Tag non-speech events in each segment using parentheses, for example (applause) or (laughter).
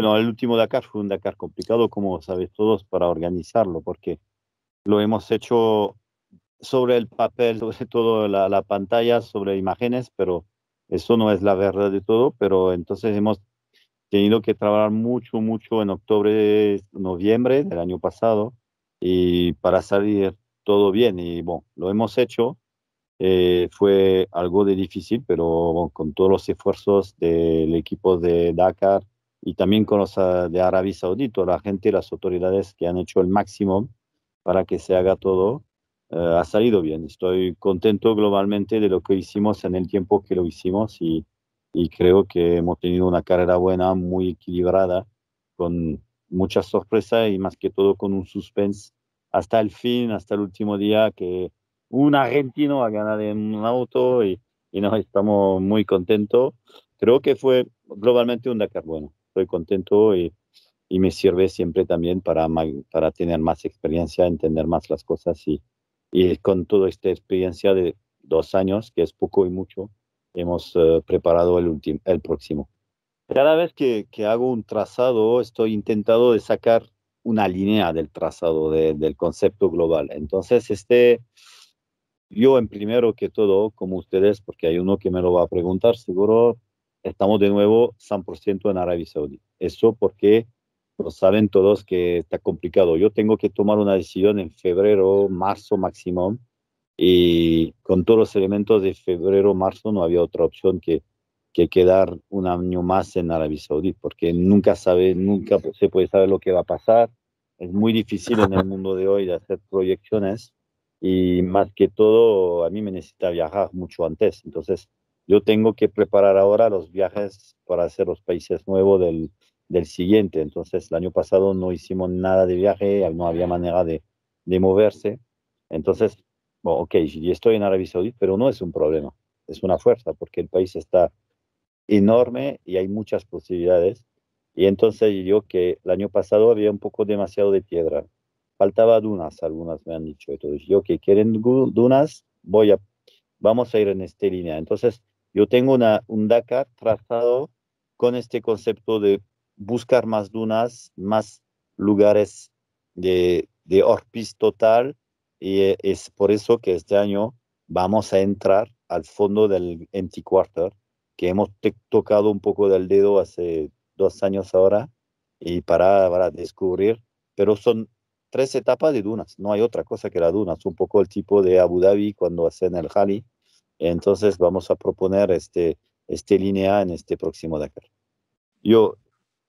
Bueno, el último Dakar fue un Dakar complicado, como sabéis todos, para organizarlo, porque lo hemos hecho sobre el papel, (laughs) sobre todo la, la, pantalla, sobre imágenes, pero eso no es la verdad de todo, pero entonces hemos tenido que trabajar mucho, mucho en octubre, noviembre del año pasado, y para salir todo bien, y bueno, lo hemos hecho. Eh, fue algo de difícil, pero con todos los esfuerzos del equipo de Dakar, y también con los ah, de Arabia Saudita, la gente y las autoridades que han hecho el máximo para que se haga todo, eh, ha salido bien. Estoy contento globalmente de lo que hicimos en el tiempo que lo hicimos y, creo que hemos tenido una carrera buena, muy equilibrada, con mucha sorpresa y más que todo con un suspense hasta el fin, hasta el último día, que un argentino ha ganado en un auto y, y nos estamos muy contentos. Creo que fue globalmente un Dakar bueno estoy contento y, me sirve siempre también para, para tener más experiencia, entender más las cosas y, y con toda esta experiencia de dos años, que es poco y mucho, hemos eh, preparado el, último, el próximo. Cada vez que, hago un trazado, estoy intentando de sacar una línea del trazado, del concepto global. Entonces, este, yo en primero que todo, como ustedes, porque hay uno que me lo va a preguntar, seguro, estamos de nuevo 100% en Arabia Saudí. Eso porque lo saben todos que está complicado. Yo tengo que tomar una decisión en febrero, marzo máximo, y con todos los elementos de febrero, marzo no había otra opción que, que quedar un año más en Arabia Saudí, porque nunca sabe, nunca se puede saber lo que va a pasar. Es muy difícil en el mundo de hoy de hacer proyecciones y más que todo a mí me necesita viajar mucho antes. Entonces, yo tengo que preparar ahora los viajes para hacer los países nuevos del, del siguiente. Entonces, el año pasado no hicimos nada de viaje, no había manera de, moverse. Entonces, bueno, oh, ok, yo estoy en Arabia Saudita, pero no es un problema, es una fuerza, porque el país está enorme y hay muchas posibilidades. Y entonces yo que el año pasado había un poco demasiado de piedra, faltaba dunas, algunas me han dicho. Entonces, yo que quieren dunas, voy a, vamos a ir en esta línea. Entonces, yo tengo una, un Dakar trazado con este concepto de buscar más dunas, más lugares de, de total y e, es por eso que este año vamos a entrar al fondo del empty quarter que hemos tocado un poco del dedo hace dos años ahora y para, para descubrir, pero son tres etapas de dunas, no hay otra cosa que la dunas, un poco el tipo de Abu Dhabi cuando hacen el Jali entonces vamos a proponer este, este línea en este próximo Dakar. Yo,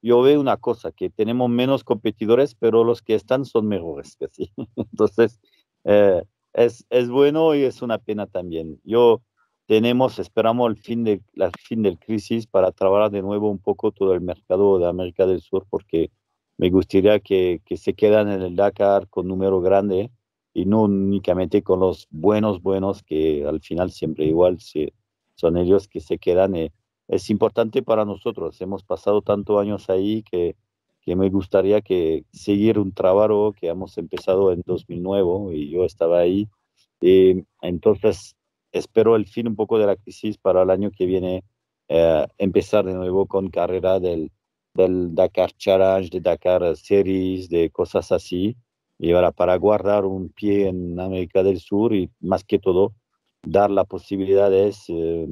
yo veo una cosa, que tenemos menos competidores, pero los que están son mejores. (laughs) que ¿sí? Entonces, eh, es, es, bueno y es una pena también. Yo tenemos, esperamos el fin, de, la fin del crisis para trabajar de nuevo un poco todo el mercado de América del Sur, porque me gustaría que, que se quedan en el Dakar con número grande y no únicamente con los buenos, buenos, que al final siempre igual son ellos que se quedan. Eh, es importante para nosotros, hemos pasado tantos años ahí que, que, me gustaría que seguir un trabajo que hemos empezado en 2009 y yo estaba ahí. Eh, entonces, espero el fin un poco de la crisis para el año que viene, eh, empezar de nuevo con carrera del, del Dakar Challenge, de Dakar Series, de cosas así para guardar un pie en América del Sur y más que todo dar las posibilidades eh,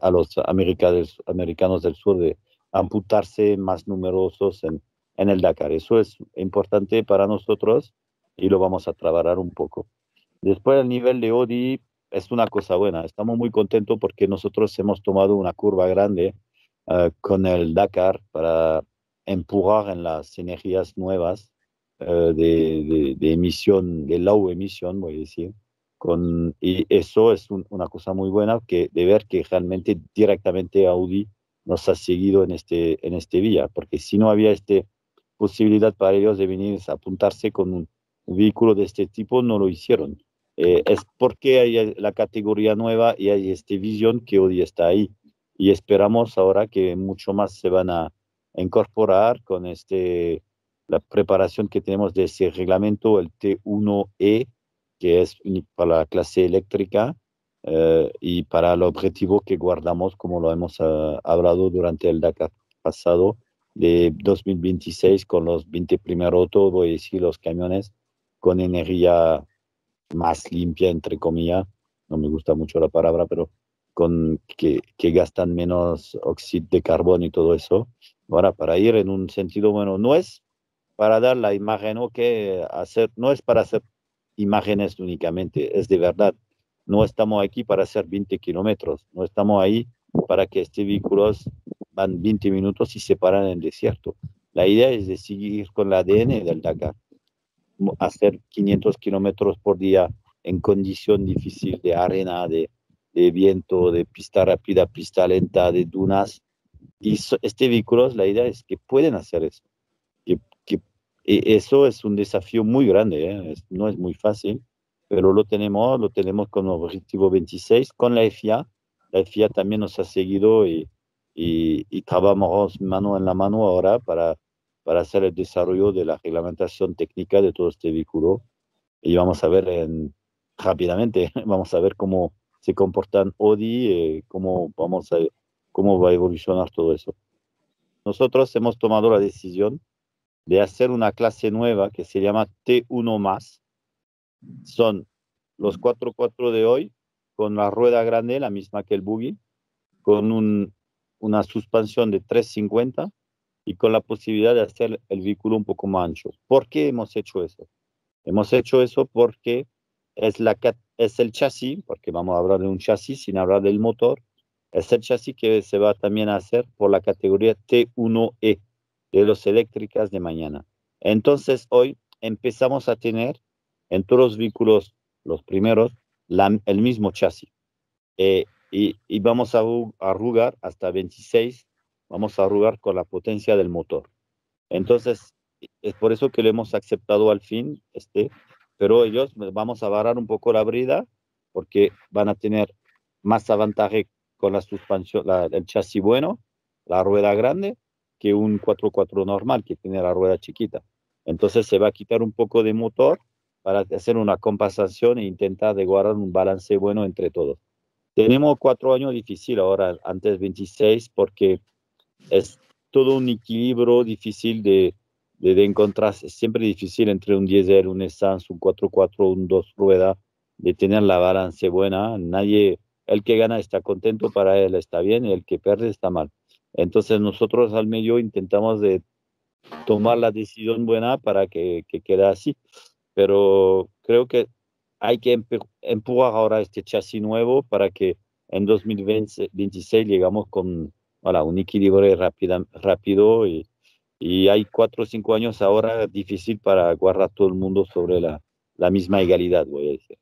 a los americanos del Sur de amputarse más numerosos en, el Dakar. Eso es importante para nosotros y lo vamos a trabajar un poco. Después el nivel de ODI es una cosa buena. Estamos muy contentos porque nosotros hemos tomado una curva grande eh, con el Dakar para empujar en las energías nuevas eh, de, de, emisión, de low emisión, voy a decir. Con, y eso es una cosa muy buena que, de ver que realmente directamente Audi nos ha seguido en este, en este día, porque si no había esta posibilidad para ellos de venir a apuntarse con un, vehículo de este tipo, no lo hicieron. Eh, es porque hay la categoría nueva y hay este visión que hoy está ahí. Y esperamos ahora que mucho más se van a incorporar con este la preparación que tenemos de ese reglamento, el T1E, que es para la clase eléctrica eh, y para el objetivo que guardamos, como lo hemos eh, hablado durante el DACA pasado, de 2026 con los 20 primeros autos, voy a decir, los camiones con energía más limpia, entre comillas, no me gusta mucho la palabra, pero con que, gastan menos óxido de carbono y todo eso. Ahora, para ir en un sentido, bueno, no es para dar la imagen o que hacer, no es para hacer imágenes únicamente, es de verdad. No estamos aquí para hacer 20 kilómetros, no estamos ahí para que este vehículos van 20 minutos y se paran en el desierto. La idea es de seguir con el ADN del Dakar, hacer 500 kilómetros por día en condición difícil de arena, de, viento, de pista rápida, pista lenta, de dunas. Y este vehículos, la idea es que pueden hacer eso. Y e-, eso es un desafío muy grande, ¿eh? no es muy fácil, pero lo tenemos, lo tenemos con objetivo 26 con la e FIA. La e FIA también nos ha seguido y, y, trabajamos mano en la mano ahora para, para hacer el desarrollo de la reglamentación técnica de todo este vehículo. Y vamos a ver rápidamente, (laughs) vamos a ver cómo se comportan Audi, y eh, cómo, vamos a, cómo va a evolucionar todo eso. Nosotros hemos tomado la decisión de hacer una clase nueva que se llama T1 más. Son los 4-4 de hoy con la rueda grande, la misma que el buggy, con una suspensión de 350 y con la posibilidad de hacer el vehículo un poco más ancho. ¿Por qué hemos hecho eso? Hemos hecho eso porque es, la, es el chasis, porque vamos a hablar de un chasis sin hablar del motor, es el chasis que se va también a hacer por la categoría T1E de los eléctricas de mañana. Entonces hoy empezamos a tener en todos los vehículos, los primeros, el mismo chasis. Eh, y, vamos a arrugar hasta 26, vamos a arrugar con la potencia del motor. Entonces, es por eso que lo hemos aceptado al fin, este, pero ellos vamos a barrar un poco la brida porque van a tener más avantaje con la suspensión, el chasis bueno, la rueda grande que un 4 4 normal que tiene la rueda chiquita. Entonces se va a quitar un poco de motor para hacer una compensación e intentar de guardar un balance bueno entre todos. Tenemos cuatro años difícil ahora, antes 26, porque es todo un equilibrio difícil de, de, encontrar, siempre difícil entre un diesel un essence, un 4 4 un 2-rueda, de tener la balance buena. Nadie, el que gana está contento, para él está bien, el que pierde está mal. Entonces nosotros al medio intentamos de tomar la decisión buena para que, quede así. Pero creo que hay que empujar ahora este chasis nuevo para que en 2026 llegamos con un equilibrio rápido, rápido y, hay cuatro o cinco años ahora difícil para guardar todo el mundo sobre la, la misma igualdad, voy a decir.